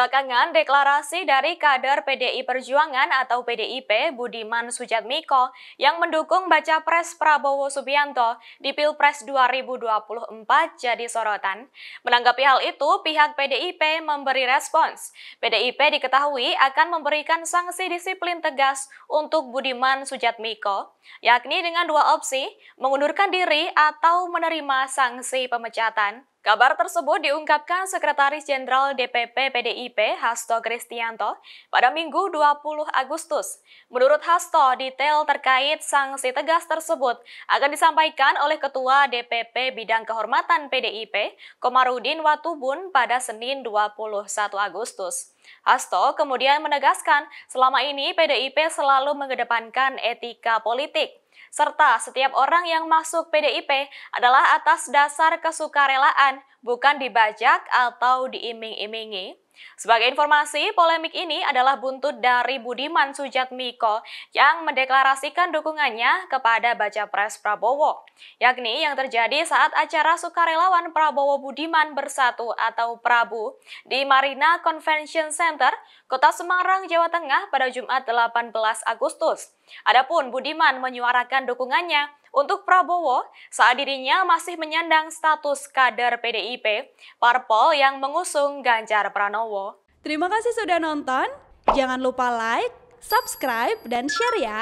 Belakangan, deklarasi dari kader PDI Perjuangan atau PDIP Budiman Sujatmiko yang mendukung baca pres Prabowo Subianto di Pilpres 2024 jadi sorotan. Menanggapi hal itu, pihak PDIP memberi respons. PDIP diketahui akan memberikan sanksi disiplin tegas untuk Budiman Sujatmiko, yakni dengan dua opsi, mengundurkan diri atau menerima sanksi pemecatan. Kabar tersebut diungkapkan Sekretaris Jenderal DPP PDIP Hasto Kristianto pada Minggu 20 Agustus. Menurut Hasto, detail terkait sanksi tegas tersebut akan disampaikan oleh Ketua DPP Bidang Kehormatan PDIP, Komarudin Watubun pada Senin 21 Agustus. Hasto kemudian menegaskan selama ini PDIP selalu mengedepankan etika politik serta setiap orang yang masuk PDIP adalah atas dasar kesukarelaan bukan dibajak atau diiming-imingi. Sebagai informasi, polemik ini adalah buntut dari Budiman Sujatmiko yang mendeklarasikan dukungannya kepada baca pres Prabowo, yakni yang terjadi saat acara sukarelawan Prabowo Budiman Bersatu atau Prabu di Marina Convention Center, Kota Semarang, Jawa Tengah pada Jumat 18 Agustus. Adapun Budiman menyuarakan dukungannya untuk Prabowo, saat dirinya masih menyandang status kader PDIP, parpol yang mengusung Ganjar Pranowo. Terima kasih sudah nonton. Jangan lupa like, subscribe, dan share ya.